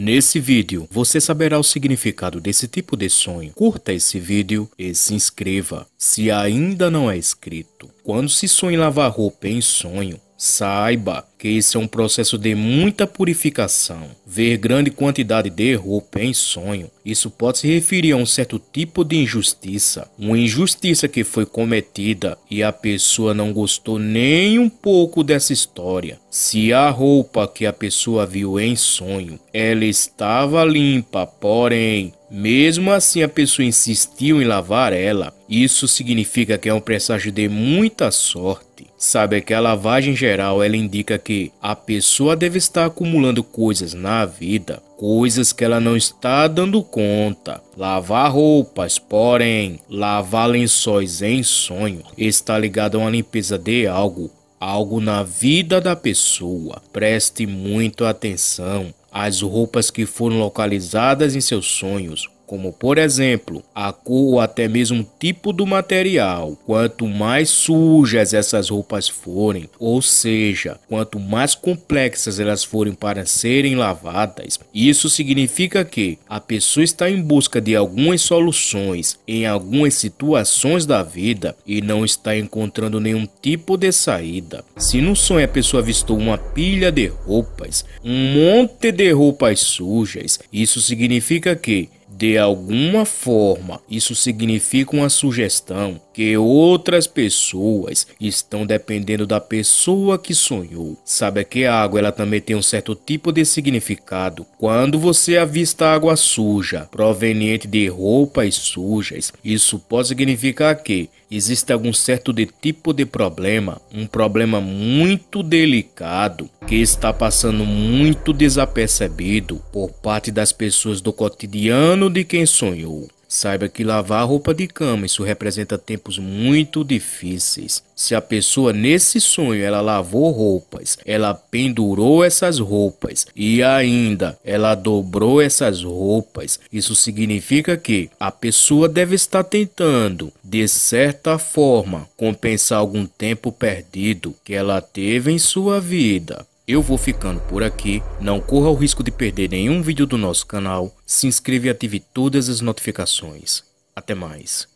Nesse vídeo, você saberá o significado desse tipo de sonho. Curta esse vídeo e se inscreva, se ainda não é inscrito. Quando se sonha em lavar roupa em sonho, Saiba que isso é um processo de muita purificação. Ver grande quantidade de roupa em sonho, isso pode se referir a um certo tipo de injustiça, uma injustiça que foi cometida e a pessoa não gostou nem um pouco dessa história. Se a roupa que a pessoa viu em sonho, ela estava limpa, porém mesmo assim, a pessoa insistiu em lavar ela. Isso significa que é um presságio de muita sorte. Sabe que a lavagem geral ela indica que a pessoa deve estar acumulando coisas na vida, coisas que ela não está dando conta. Lavar roupas, porém, lavar lençóis em sonho está ligado a uma limpeza de algo, algo na vida da pessoa. Preste muito atenção às roupas que foram localizadas em seus sonhos como por exemplo a cor ou até mesmo o tipo do material. Quanto mais sujas essas roupas forem, ou seja, quanto mais complexas elas forem para serem lavadas, isso significa que a pessoa está em busca de algumas soluções em algumas situações da vida e não está encontrando nenhum tipo de saída. Se no sonho a pessoa avistou uma pilha de roupas, um monte de roupas sujas, isso significa que de alguma forma, isso significa uma sugestão que outras pessoas estão dependendo da pessoa que sonhou. Sabe que a água ela também tem um certo tipo de significado. Quando você avista água suja, proveniente de roupas sujas, isso pode significar que existe algum certo de tipo de problema, um problema muito delicado que está passando muito desapercebido por parte das pessoas do cotidiano de quem sonhou. Saiba que lavar roupa de cama, isso representa tempos muito difíceis. Se a pessoa nesse sonho ela lavou roupas, ela pendurou essas roupas e ainda ela dobrou essas roupas, isso significa que a pessoa deve estar tentando, de certa forma, compensar algum tempo perdido que ela teve em sua vida. Eu vou ficando por aqui, não corra o risco de perder nenhum vídeo do nosso canal, se inscreva e ative todas as notificações. Até mais.